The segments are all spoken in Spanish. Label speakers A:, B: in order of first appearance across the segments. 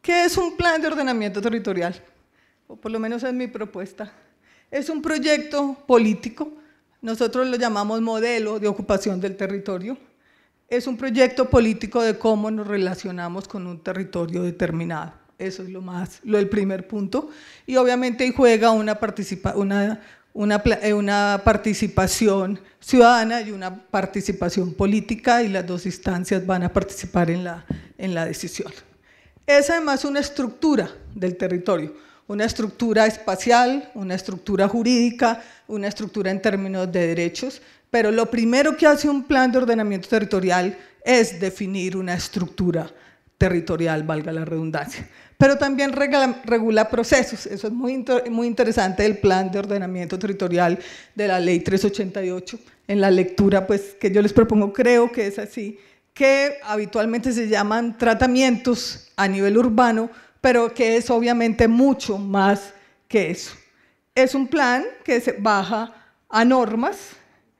A: ¿Qué es un plan de ordenamiento territorial? O por lo menos es mi propuesta. Es un proyecto político, nosotros lo llamamos modelo de ocupación del territorio. Es un proyecto político de cómo nos relacionamos con un territorio determinado. Eso es lo más, lo el primer punto. Y obviamente juega una, participa, una eh, una, participación ciudadana y una participación política y las dos instancias van a participar en la, en la decisión. Es además una estructura del territorio, una estructura espacial, una estructura jurídica, una estructura en términos de derechos, pero lo primero que hace un plan de ordenamiento territorial es definir una estructura territorial, valga la redundancia. Pero también regula procesos, eso es muy, muy interesante, el plan de ordenamiento territorial de la ley 388. En la lectura pues, que yo les propongo, creo que es así, que habitualmente se llaman tratamientos a nivel urbano, pero que es obviamente mucho más que eso. Es un plan que se baja a normas,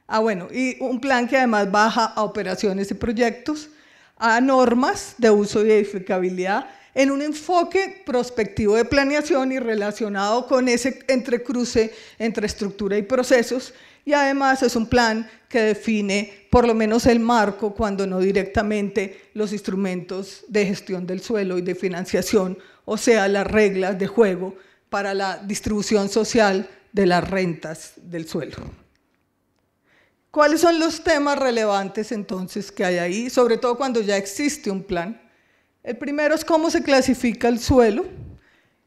A: ah bueno, y un plan que además baja a operaciones y proyectos, a normas de uso y edificabilidad en un enfoque prospectivo de planeación y relacionado con ese entrecruce entre estructura y procesos. Y además es un plan que define por lo menos el marco, cuando no directamente los instrumentos de gestión del suelo y de financiación, o sea, las reglas de juego para la distribución social de las rentas del suelo. ¿Cuáles son los temas relevantes entonces que hay ahí, sobre todo cuando ya existe un plan? El primero es cómo se clasifica el suelo.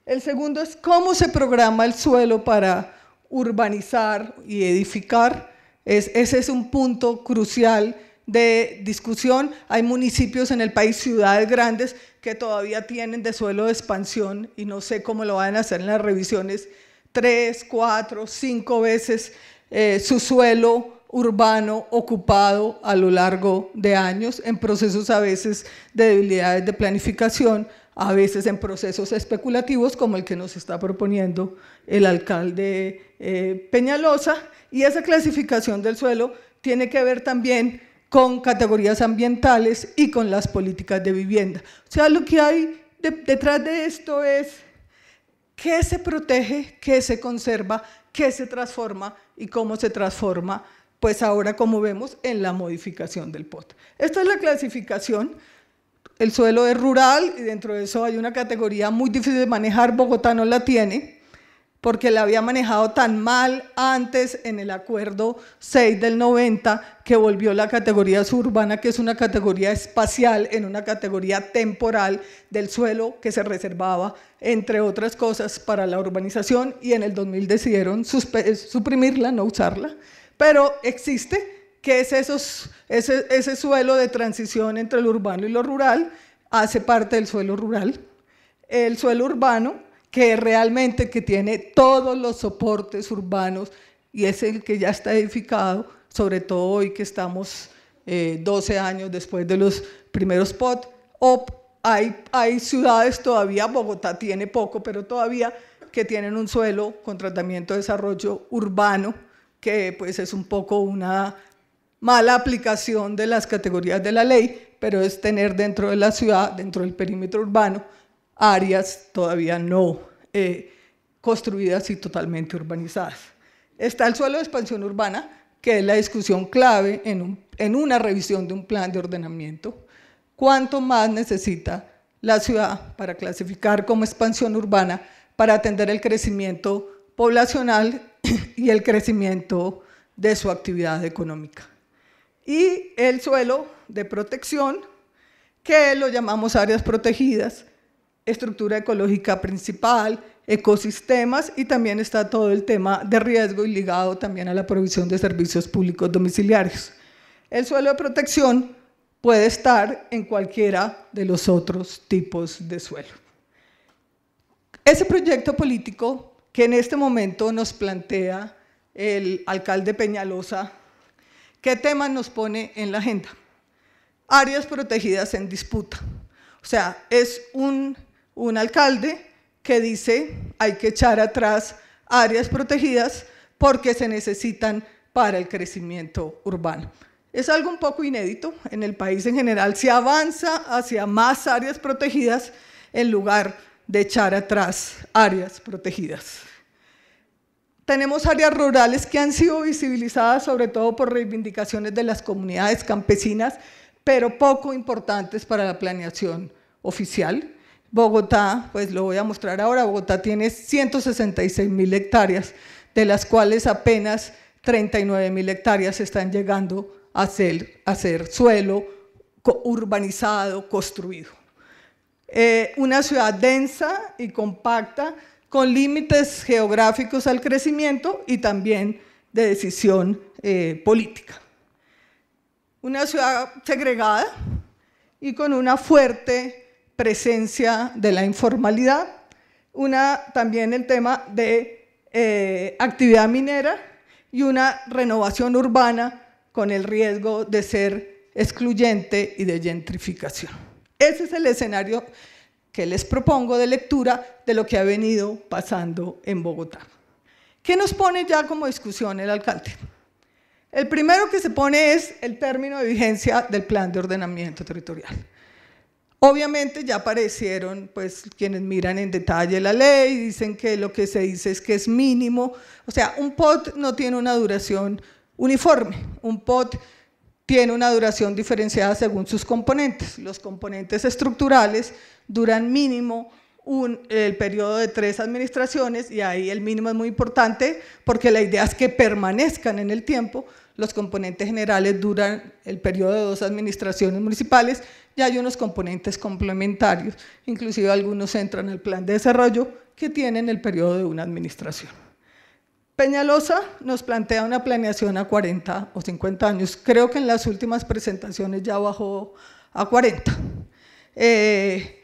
A: El segundo es cómo se programa el suelo para urbanizar y edificar. ese es un punto crucial de discusión. Hay municipios en el país, ciudades grandes, que todavía tienen de suelo de expansión y no sé cómo lo van a hacer en las revisiones tres, cuatro, cinco veces eh, su suelo urbano ocupado a lo largo de años, en procesos a veces de debilidades de planificación, a veces en procesos especulativos como el que nos está proponiendo el alcalde eh, Peñalosa. Y esa clasificación del suelo tiene que ver también con categorías ambientales y con las políticas de vivienda. O sea, lo que hay detrás de esto es qué se protege, qué se conserva, qué se transforma y cómo se transforma pues ahora como vemos en la modificación del POT. Esta es la clasificación. El suelo es rural y dentro de eso hay una categoría muy difícil de manejar. Bogotá no la tiene porque la había manejado tan mal antes en el acuerdo 6 del 90 que volvió la categoría suburbana, que es una categoría espacial, en una categoría temporal del suelo que se reservaba, entre otras cosas, para la urbanización y en el 2000 decidieron suprimirla, no usarla pero existe, que es ese, suelo de transición entre lo urbano y lo rural, hace parte del suelo rural. El suelo urbano, que realmente que tiene todos los soportes urbanos y es el que ya está edificado, sobre todo hoy que estamos 12 eh, años después de los primeros POT. hay, hay ciudades todavía, Bogotá tiene poco, pero todavía que tienen un suelo con tratamiento de desarrollo urbano que pues es un poco una mala aplicación de las categorías de la ley, pero es tener dentro de la ciudad, dentro del perímetro urbano, áreas todavía no eh, construidas y totalmente urbanizadas. Está el suelo de expansión urbana, que es la discusión clave en una revisión de un plan de ordenamiento. ¿Cuánto más necesita la ciudad para clasificar como expansión urbana para atender el crecimiento poblacional y el crecimiento de su actividad económica. Y el suelo de protección, que lo llamamos áreas protegidas, estructura ecológica principal, ecosistemas y también está todo el tema de riesgo y ligado también a la provisión de servicios públicos domiciliarios. El suelo de protección puede estar en cualquiera de los otros tipos de suelo. Ese proyecto político que en este momento nos plantea el alcalde Peñalosa, ¿qué tema nos pone en la agenda? Áreas protegidas en disputa. O sea, es un, un alcalde que dice hay que echar atrás áreas protegidas porque se necesitan para el crecimiento urbano. Es algo un poco inédito. En el país en general se avanza hacia más áreas protegidas en lugar de echar atrás áreas protegidas. Tenemos áreas rurales que han sido visibilizadas sobre todo por reivindicaciones de las comunidades campesinas, pero poco importantes para la planeación oficial. Bogotá, pues lo voy a mostrar ahora, Bogotá tiene 166 mil hectáreas, de las cuales apenas 39 mil hectáreas están llegando a ser, suelo urbanizado, construido. Eh, una ciudad densa y compacta con límites geográficos al crecimiento y también de decisión eh, política. Una ciudad segregada y con una fuerte presencia de la informalidad, una, también el tema de eh, actividad minera y una renovación urbana con el riesgo de ser excluyente y de gentrificación. Ese es el escenario que les propongo de lectura de lo que ha venido pasando en Bogotá. ¿Qué nos pone ya como discusión el alcalde? El primero que se pone es el término de vigencia del plan de ordenamiento territorial. Obviamente ya aparecieron pues quienes miran en detalle la ley, dicen que lo que se dice es que es mínimo, o sea, un POT no tiene una duración uniforme, un POT tiene una duración diferenciada según sus componentes. Los componentes estructurales duran mínimo el periodo de tres administraciones y ahí el mínimo es muy importante porque la idea es que permanezcan en el tiempo. Los componentes generales duran el periodo de dos administraciones municipales y hay unos componentes complementarios, inclusive algunos entran el plan de desarrollo que tienen el periodo de una administración. Peñalosa nos plantea una planeación a 40 o 50 años. Creo que en las últimas presentaciones ya bajó a 40. Eh,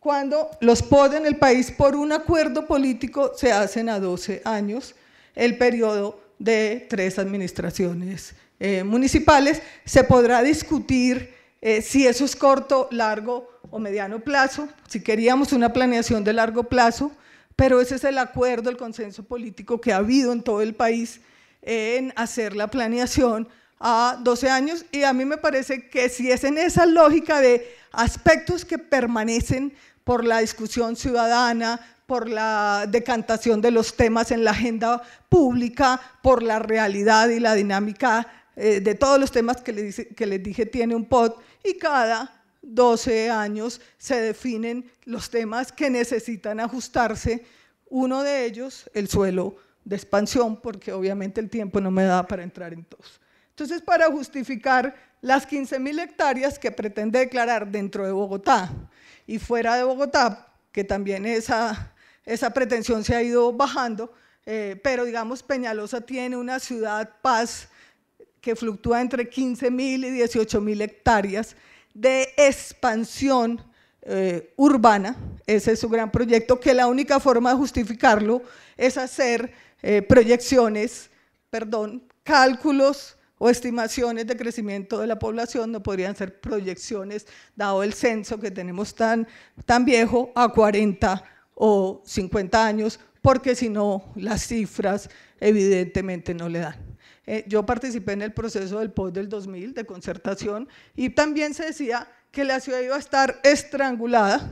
A: cuando los POD en el país por un acuerdo político se hacen a 12 años, el periodo de tres administraciones eh, municipales, se podrá discutir eh, si eso es corto, largo o mediano plazo, si queríamos una planeación de largo plazo, pero ese es el acuerdo, el consenso político que ha habido en todo el país en hacer la planeación a 12 años y a mí me parece que si es en esa lógica de aspectos que permanecen por la discusión ciudadana, por la decantación de los temas en la agenda pública, por la realidad y la dinámica eh, de todos los temas que les, que les dije tiene un POT y cada 12 años se definen los temas que necesitan ajustarse. Uno de ellos, el suelo de expansión, porque obviamente el tiempo no me da para entrar en todos. Entonces, para justificar las 15.000 hectáreas que pretende declarar dentro de Bogotá y fuera de Bogotá, que también esa, pretensión se ha ido bajando, eh, pero digamos Peñalosa tiene una ciudad paz que fluctúa entre 15.000 y 18.000 hectáreas de expansión eh, urbana, ese es su gran proyecto, que la única forma de justificarlo es hacer eh, proyecciones, perdón, cálculos o estimaciones de crecimiento de la población, no podrían ser proyecciones, dado el censo que tenemos tan, tan viejo, a 40 o 50 años, porque si no, las cifras evidentemente no le dan. Eh, yo participé en el proceso del POS del 2000 de concertación y también se decía que la ciudad iba a estar estrangulada,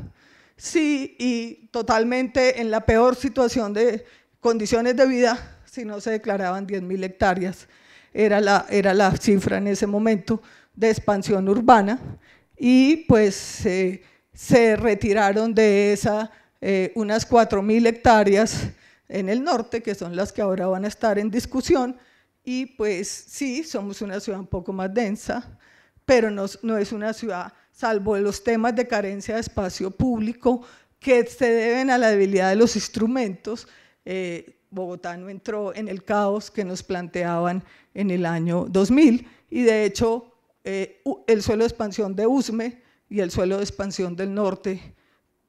A: sí, y totalmente en la peor situación de condiciones de vida si no se declaraban 10.000 hectáreas. Era la, era la cifra en ese momento de expansión urbana y pues eh, se retiraron de esa eh, unas 4.000 hectáreas en el norte, que son las que ahora van a estar en discusión, y pues sí, somos una ciudad un poco más densa, pero no, es una ciudad, salvo los temas de carencia de espacio público que se deben a la debilidad de los instrumentos, eh, Bogotá no entró en el caos que nos planteaban en el año 2000 y de hecho eh, el suelo de expansión de USME y el suelo de expansión del norte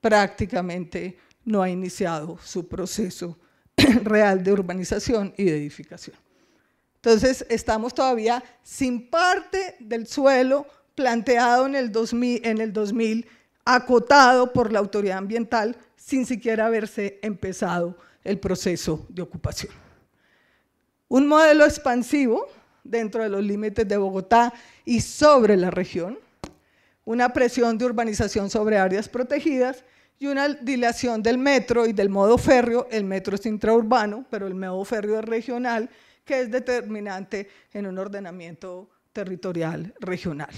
A: prácticamente no ha iniciado su proceso real de urbanización y de edificación. Entonces, estamos todavía sin parte del suelo planteado en el 2000, en el 2000 acotado por la autoridad ambiental sin siquiera haberse empezado el proceso de ocupación. Un modelo expansivo dentro de los límites de Bogotá y sobre la región, una presión de urbanización sobre áreas protegidas y una dilación del metro y del modo férreo, el metro es intraurbano, pero el modo férreo es regional, que es determinante en un ordenamiento territorial regional.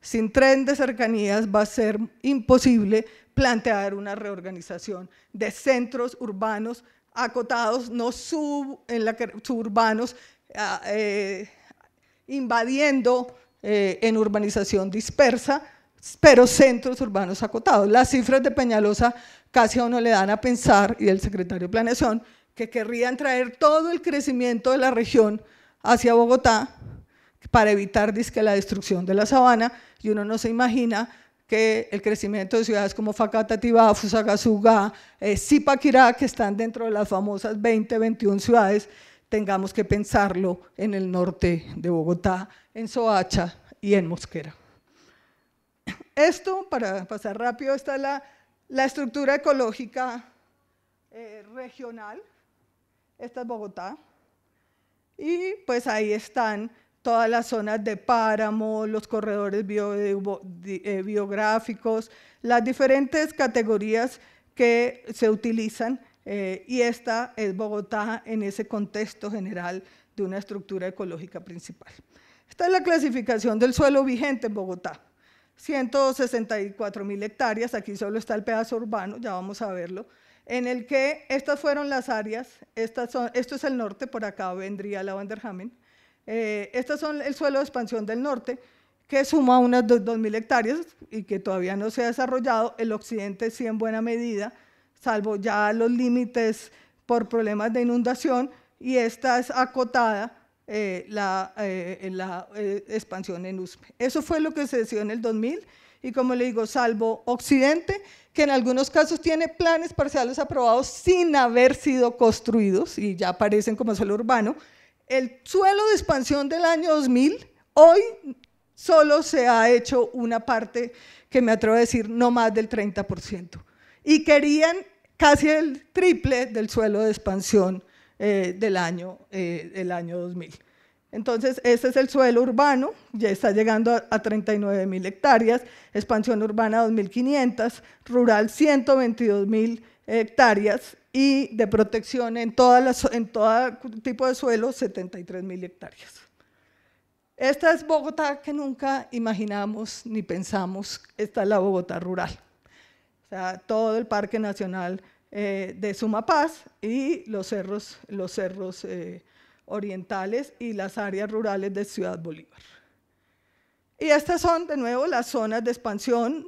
A: Sin tren de cercanías va a ser imposible plantear una reorganización de centros urbanos acotados, no suburbanos, ah, eh, invadiendo eh, en urbanización dispersa, pero centros urbanos acotados. Las cifras de Peñalosa casi a uno le dan a pensar, y el secretario de Planeación, que querrían traer todo el crecimiento de la región hacia Bogotá para evitar dizque, la destrucción de la sabana, y uno no se imagina que el crecimiento de ciudades como Facatativá, Fusagasugá, eh, Zipaquirá, que están dentro de las famosas 20, 21 ciudades, tengamos que pensarlo en el norte de Bogotá, en Soacha y en Mosquera. Esto, para pasar rápido, está la, la estructura ecológica eh, regional esta es Bogotá, y pues ahí están todas las zonas de páramo, los corredores eh, biográficos, las diferentes categorías que se utilizan eh, y esta es Bogotá en ese contexto general de una estructura ecológica principal. Esta es la clasificación del suelo vigente en Bogotá. 164 mil hectáreas, aquí solo está el pedazo urbano, ya vamos a verlo, en el que estas fueron las áreas, esto es el norte, por acá vendría la Van eh, estas son el suelo de expansión del norte, que suma unas 2.000 hectáreas y que todavía no se ha desarrollado, el occidente sí en buena medida, salvo ya los límites por problemas de inundación, y esta es acotada eh, la, eh, expansión en USME. Eso fue lo que se decidió en el 2000 y como le digo, salvo Occidente, que en algunos casos tiene planes parciales aprobados sin haber sido construidos y ya aparecen como suelo urbano. El suelo de expansión del año 2000, hoy solo se ha hecho una parte que me atrevo a decir no más del 30%. Y querían casi el triple del suelo de expansión eh, del año, del eh, año 2000. Entonces, este es el suelo urbano, ya está llegando a, 39.000 hectáreas, expansión urbana 2.500, rural 122.000 hectáreas y de protección en, todo tipo de suelo 73.000 hectáreas. Esta es Bogotá que nunca imaginamos ni pensamos, esta es la Bogotá rural. O sea, todo el Parque Nacional eh, de Sumapaz y los cerros, los cerros eh, orientales y las áreas rurales de Ciudad Bolívar. Y estas son, de nuevo, las zonas de expansión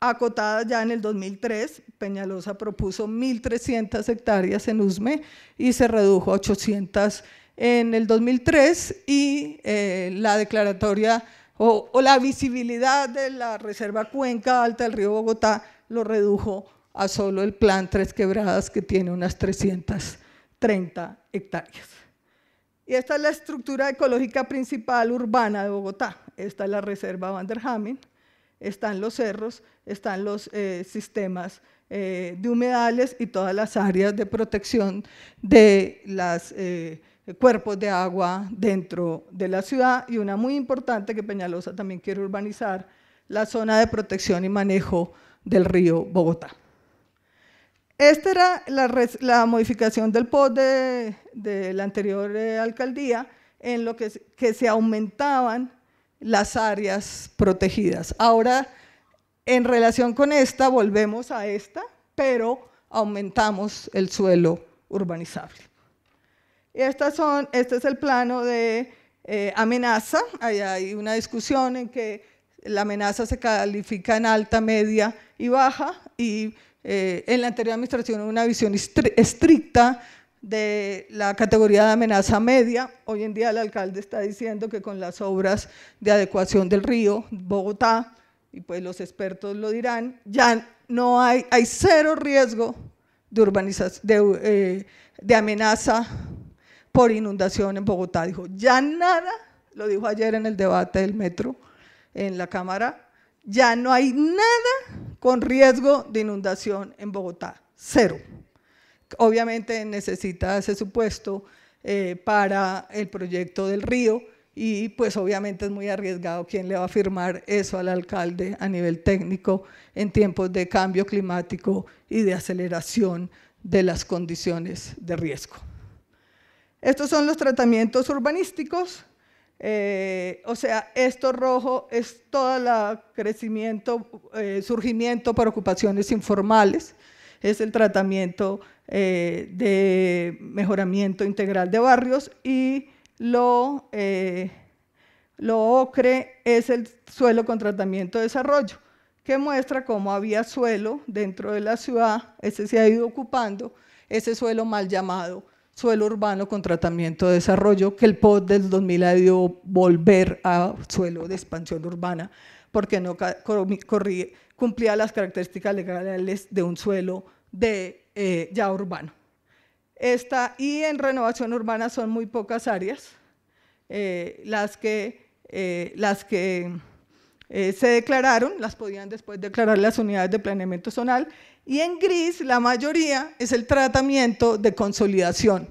A: acotadas ya en el 2003. Peñalosa propuso 1.300 hectáreas en USME y se redujo a 800 en el 2003 y eh, la declaratoria o, o, la visibilidad de la Reserva Cuenca Alta del Río Bogotá lo redujo a solo el plan Tres Quebradas que tiene unas 330 hectáreas. Y esta es la estructura ecológica principal urbana de Bogotá. Esta es la Reserva Van están los cerros, están los eh, sistemas eh, de humedales y todas las áreas de protección de los eh, cuerpos de agua dentro de la ciudad. Y una muy importante que Peñalosa también quiere urbanizar, la zona de protección y manejo del río Bogotá. Esta era la, modificación del POD de, la anterior eh, alcaldía en lo que, se aumentaban las áreas protegidas. Ahora, en relación con esta, volvemos a esta, pero aumentamos el suelo urbanizable. Estas son, este es el plano de eh, amenaza. hay una discusión en que la amenaza se califica en alta, media y baja, y eh, en la anterior administración una visión estricta de la categoría de amenaza media. Hoy en día el alcalde está diciendo que con las obras de adecuación del río Bogotá, y pues los expertos lo dirán, ya no hay, hay cero riesgo de, de, eh, de amenaza por inundación en Bogotá. Dijo, ya nada, lo dijo ayer en el debate del metro en la Cámara, ya no hay nada con riesgo de inundación en Bogotá, cero. Obviamente necesita ese supuesto eh, para el proyecto del río y pues obviamente es muy arriesgado quién le va a firmar eso al alcalde a nivel técnico en tiempos de cambio climático y de aceleración de las condiciones de riesgo. Estos son los tratamientos urbanísticos eh, o sea, esto rojo es todo el crecimiento, eh, surgimiento por ocupaciones informales, es el tratamiento eh, de mejoramiento integral de barrios y lo, lo ocre es el suelo con tratamiento de desarrollo, que muestra cómo había suelo dentro de la ciudad, ese se ha ido ocupando, ese suelo mal llamado suelo urbano con tratamiento de desarrollo, que el POD del 2000 ha ido volver a suelo de expansión urbana porque no cumplía las características legales de un suelo de, eh, ya urbano. y en renovación urbana son muy pocas áreas eh, las que, eh, las que eh, se declararon, las podían después declarar las unidades de planeamiento zonal, y en gris la mayoría es el tratamiento de consolidación,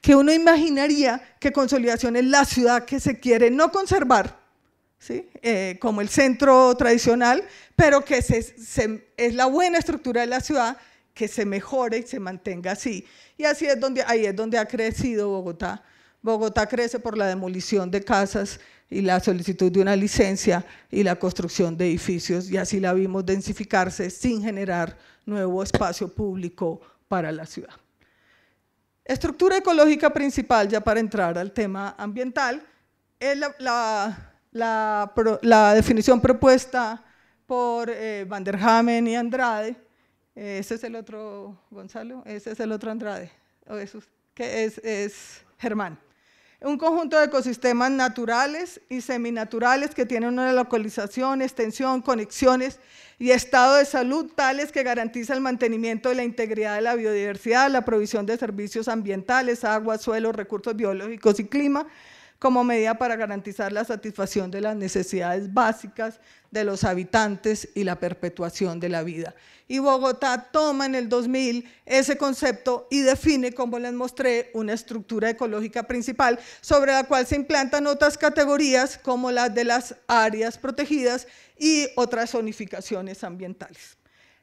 A: que uno imaginaría que consolidación es la ciudad que se quiere no conservar, ¿sí? Eh, como el centro tradicional, pero que es la buena estructura de la ciudad que se mejore y se mantenga así. Y así es donde, ahí es donde ha crecido Bogotá. Bogotá crece por la demolición de casas y la solicitud de una licencia y la construcción de edificios y así la vimos densificarse sin generar nuevo espacio público para la ciudad. Estructura ecológica principal, ya para entrar al tema ambiental, es la, la, la, definición propuesta por eh, Van der Hamen y Andrade. ese es el otro, Gonzalo, ese es el otro Andrade, que es Germán un conjunto de ecosistemas naturales y seminaturales que tienen una localización, extensión, conexiones y estado de salud tales que garantiza el mantenimiento de la integridad de la biodiversidad, la provisión de servicios ambientales, agua, suelo, recursos biológicos y clima, como medida para garantizar la satisfacción de las necesidades básicas de los habitantes y la perpetuación de la vida. Y Bogotá toma en el 2000 ese concepto y define, como les mostré, una estructura ecológica principal sobre la cual se implantan otras categorías como las de las áreas protegidas y otras zonificaciones ambientales.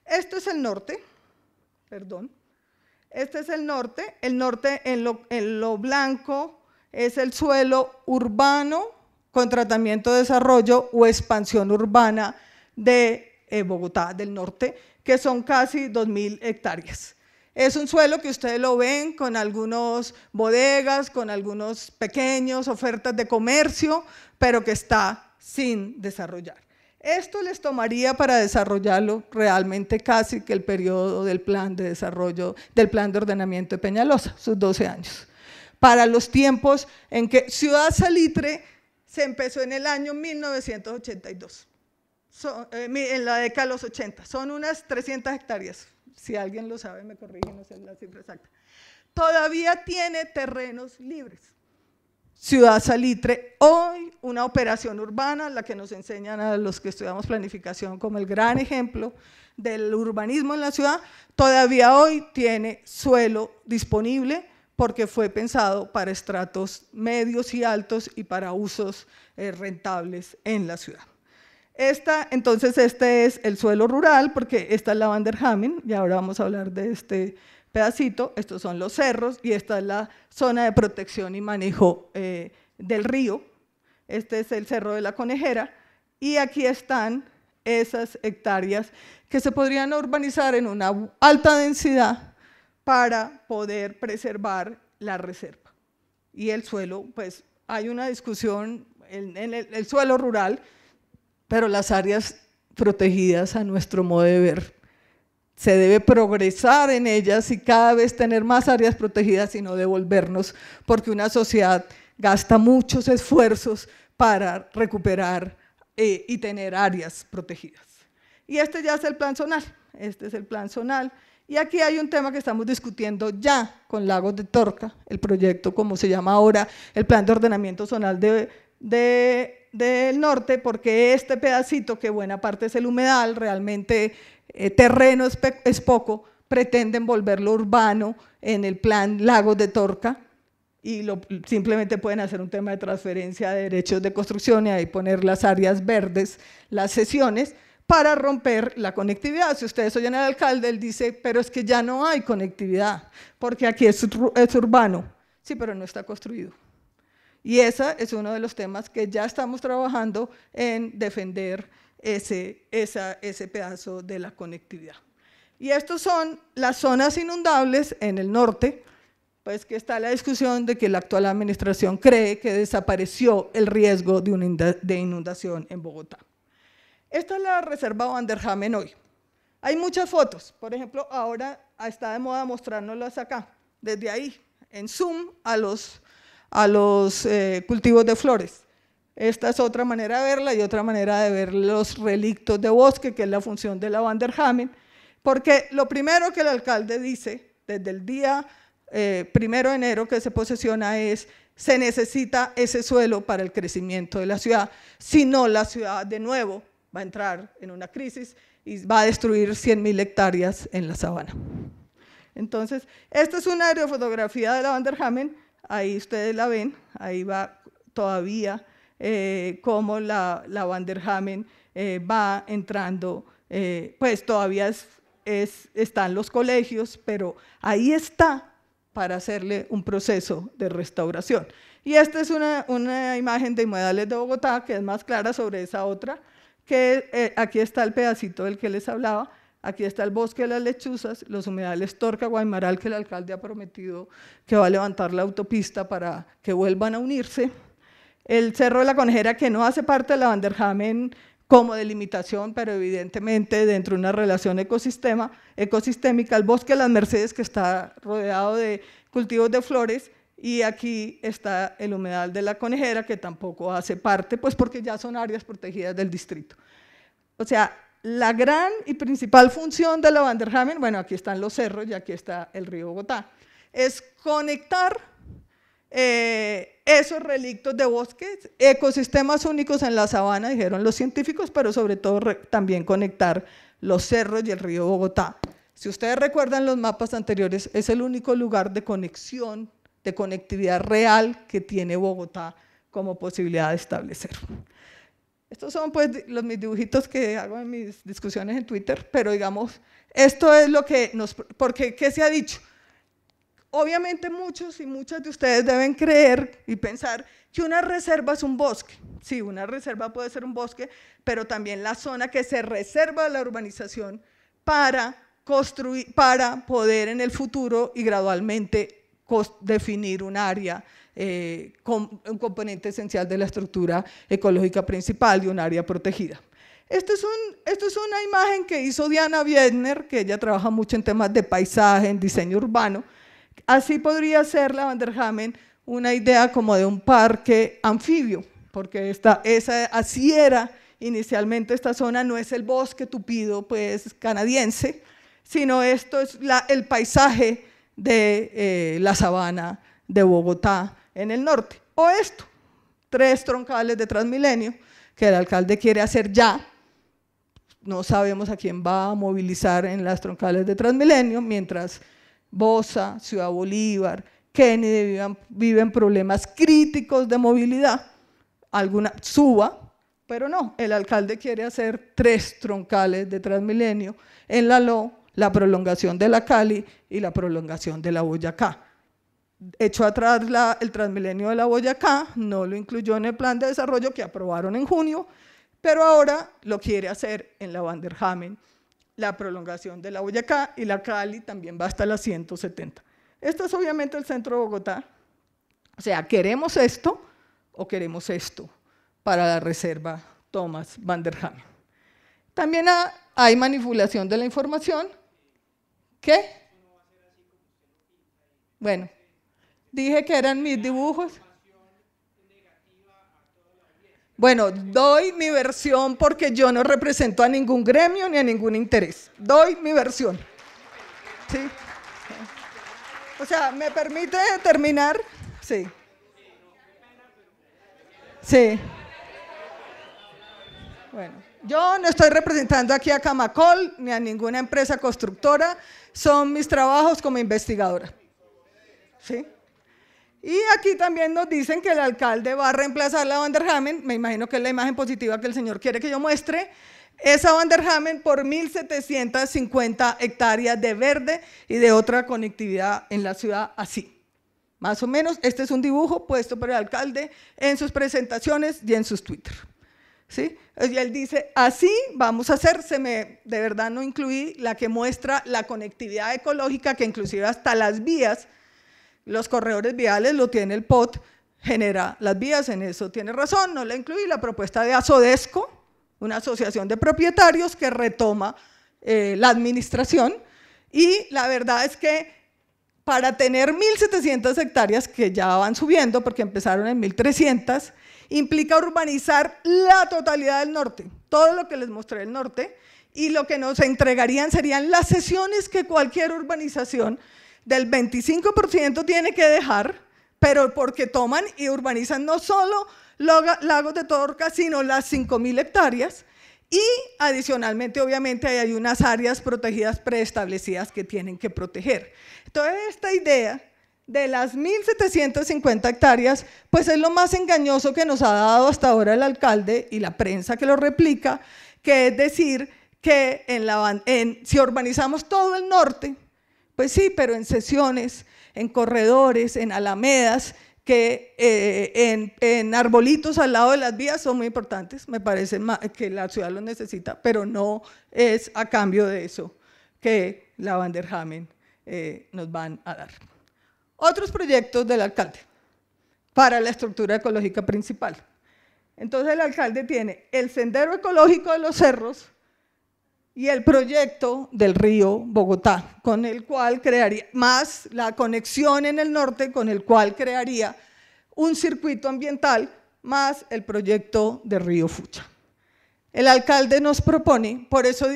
A: Este es el norte, perdón, este es el norte, el norte en lo, en lo blanco es el suelo urbano con tratamiento de desarrollo o expansión urbana de eh, Bogotá del Norte, que son casi 2.000 hectáreas. Es un suelo que ustedes lo ven con algunas bodegas, con algunos pequeños ofertas de comercio, pero que está sin desarrollar. Esto les tomaría para desarrollarlo realmente casi que el periodo del plan de desarrollo, del plan de ordenamiento de Peñalosa, sus 12 años para los tiempos en que Ciudad Salitre se empezó en el año 1982, eh, en la década de los 80. Son unas 300 hectáreas. Si alguien lo sabe, me corrige, no sé la cifra exacta. Todavía tiene terrenos libres. Ciudad Salitre, hoy una operación urbana, la que nos enseñan a los que estudiamos planificación como el gran ejemplo del urbanismo en la ciudad, todavía hoy tiene suelo disponible porque fue pensado para estratos medios y altos y para usos eh, rentables en la ciudad. Esta, entonces este es el suelo rural, porque esta es la Vanderhamen, y ahora vamos a hablar de este pedacito, estos son los cerros, y esta es la zona de protección y manejo eh, del río, este es el Cerro de la Conejera, y aquí están esas hectáreas que se podrían urbanizar en una alta densidad para poder preservar la reserva. Y el suelo, pues hay una discusión en, el, suelo rural, pero las áreas protegidas a nuestro modo de ver se debe progresar en ellas y cada vez tener más áreas protegidas y no devolvernos, porque una sociedad gasta muchos esfuerzos para recuperar eh, y tener áreas protegidas. Y este ya es el plan zonal, este es el plan zonal y aquí hay un tema que estamos discutiendo ya con Lagos de Torca, el proyecto, como se llama ahora, el Plan de Ordenamiento Zonal de, del Norte, porque este pedacito, que buena parte es el humedal, realmente eh, terreno es, poco, pretenden volverlo urbano en el Plan Lagos de Torca, y simplemente pueden hacer un tema de transferencia de derechos de construcción y ahí poner las áreas verdes, las sesiones, para romper la conectividad. Si ustedes oyen al alcalde, él dice, pero es que ya no hay conectividad, porque aquí es, urbano. Sí, pero no está construido. Y ese es uno de los temas que ya estamos trabajando en defender ese, pedazo de la conectividad. Y estos son las zonas inundables en el norte, pues que está la discusión de que la actual administración cree que desapareció el riesgo de, inundación en Bogotá. Esta es la reserva Vanderhamen hoy. Hay muchas fotos, por ejemplo, ahora está de moda mostrándolas acá, desde ahí, en zoom a los, a los eh, cultivos de flores. Esta es otra manera de verla y otra manera de ver los relictos de bosque, que es la función de la Vanderhamen, porque lo primero que el alcalde dice desde el día eh, primero de enero que se posesiona es se necesita ese suelo para el crecimiento de la ciudad, si no la ciudad de nuevo va a entrar en una crisis y va a destruir 100.000 hectáreas en la sabana. Entonces, esta es una aerofotografía de la Vanderhamen, ahí ustedes la ven, ahí va todavía eh, cómo la, la Vanderhamen eh, va entrando, eh, pues todavía están los colegios, pero ahí está para hacerle un proceso de restauración. Y esta es una, imagen de Humedales de Bogotá, que es más clara sobre esa otra, que eh, aquí está el pedacito del que les hablaba, aquí está el bosque de las lechuzas, los humedales Torca, Guaymaral, que el alcalde ha prometido que va a levantar la autopista para que vuelvan a unirse, el Cerro de la Conejera, que no hace parte de la Vanderhamen como delimitación, pero evidentemente dentro de una relación ecosistema, ecosistémica, el bosque de las Mercedes, que está rodeado de cultivos de flores, y aquí está el humedal de la conejera, que tampoco hace parte, pues porque ya son áreas protegidas del distrito. O sea, la gran y principal función de la Vanderhamen, bueno, aquí están los cerros y aquí está el río Bogotá, es conectar eh, esos relictos de bosques, ecosistemas únicos en la sabana, dijeron los científicos, pero sobre todo también conectar los cerros y el río Bogotá. Si ustedes recuerdan los mapas anteriores, es el único lugar de conexión de conectividad real que tiene Bogotá como posibilidad de establecer. Estos son pues los, mis dibujitos que hago en mis discusiones en Twitter, pero digamos, esto es lo que nos... Porque, ¿qué se ha dicho? Obviamente muchos y muchas de ustedes deben creer y pensar que una reserva es un bosque. Sí, una reserva puede ser un bosque, pero también la zona que se reserva a la urbanización para, construir, para poder en el futuro y gradualmente definir un área, eh, con un componente esencial de la estructura ecológica principal y un área protegida. Esta es, es una imagen que hizo Diana Wiedner, que ella trabaja mucho en temas de paisaje, en diseño urbano. Así podría ser la Van Vanderhamen una idea como de un parque anfibio, porque esta, esa, así era inicialmente esta zona, no es el bosque tupido pues, canadiense, sino esto es el paisaje de eh, la sabana de Bogotá en el norte. O esto, tres troncales de Transmilenio que el alcalde quiere hacer ya. No sabemos a quién va a movilizar en las troncales de Transmilenio, mientras Bosa, Ciudad Bolívar, Kennedy viven problemas críticos de movilidad. Alguna suba, pero no, el alcalde quiere hacer tres troncales de Transmilenio en la LO la prolongación de la Cali y la prolongación de la Boyacá. hecho atrás el Transmilenio de la Boyacá, no lo incluyó en el plan de desarrollo que aprobaron en junio, pero ahora lo quiere hacer en la Vanderhamen, la prolongación de la Boyacá y la Cali también va hasta la 170. Esto es obviamente el centro de Bogotá. O sea, ¿queremos esto o queremos esto para la reserva Thomas Vanderhamen? También hay manipulación de la información ¿Qué? Bueno, dije que eran mis dibujos. Bueno, doy mi versión porque yo no represento a ningún gremio ni a ningún interés. Doy mi versión. ¿Sí? O sea, ¿me permite terminar? Sí. Sí. Bueno, yo no estoy representando aquí a Camacol ni a ninguna empresa constructora, son mis trabajos como investigadora. ¿Sí? Y aquí también nos dicen que el alcalde va a reemplazar la Vanderhamen, me imagino que es la imagen positiva que el señor quiere que yo muestre, esa Vanderhamen por 1.750 hectáreas de verde y de otra conectividad en la ciudad así. Más o menos, este es un dibujo puesto por el alcalde en sus presentaciones y en sus Twitter. Y él dice, así vamos a hacer, se me, de verdad no incluí la que muestra la conectividad ecológica, que inclusive hasta las vías, los corredores viales lo tiene el POT, genera las vías, en eso tiene razón, no la incluí, la propuesta de Asodesco, una asociación de propietarios que retoma eh, la administración, y la verdad es que para tener 1.700 hectáreas que ya van subiendo porque empezaron en 1.300, implica urbanizar la totalidad del norte, todo lo que les mostré del norte, y lo que nos entregarían serían las sesiones que cualquier urbanización del 25% tiene que dejar, pero porque toman y urbanizan no solo lagos de Torca, sino las 5.000 hectáreas, y adicionalmente, obviamente, hay unas áreas protegidas preestablecidas que tienen que proteger. Toda esta idea de las 1.750 hectáreas, pues es lo más engañoso que nos ha dado hasta ahora el alcalde y la prensa que lo replica, que es decir que si urbanizamos todo el norte, pues sí, pero en sesiones, en corredores, en alamedas, que eh, en, arbolitos al lado de las vías son muy importantes, me parece que la ciudad los necesita, pero no es a cambio de eso que la Vanderhamen eh, nos van a dar. Otros proyectos del alcalde para la estructura ecológica principal. Entonces el alcalde tiene el sendero ecológico de los cerros, y el proyecto del río Bogotá, con el cual crearía, más la conexión en el norte, con el cual crearía un circuito ambiental, más el proyecto del río Fucha. El alcalde nos propone, por eso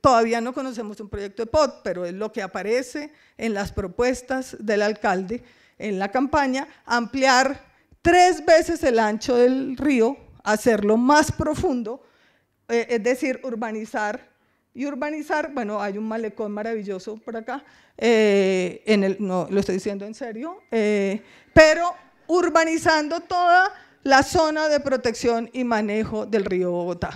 A: todavía no conocemos un proyecto de POT, pero es lo que aparece en las propuestas del alcalde en la campaña, ampliar tres veces el ancho del río, hacerlo más profundo, eh, es decir, urbanizar y urbanizar, bueno, hay un malecón maravilloso por acá, eh, no, lo estoy diciendo en serio, eh, pero urbanizando toda la zona de protección y manejo del río Bogotá,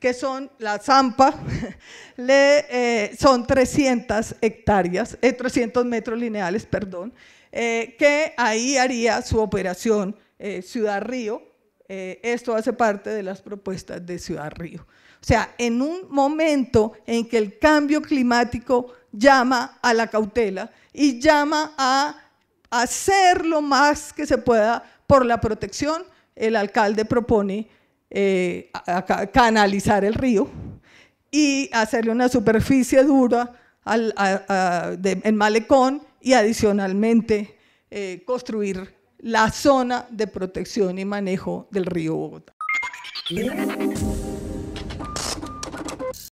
A: que son la Zampa, eh, son 300 hectáreas, 300 metros lineales, perdón, que ahí haría su operación Ciudad Río. esto hace parte de las propuestas de Ciudad Río. O sea, en un momento en que el cambio climático llama a la cautela y llama a hacer lo más que se pueda por la protección, el alcalde propone eh, canalizar el río y hacerle una superficie dura en malecón y adicionalmente eh, construir la zona de protección y manejo del río Bogotá.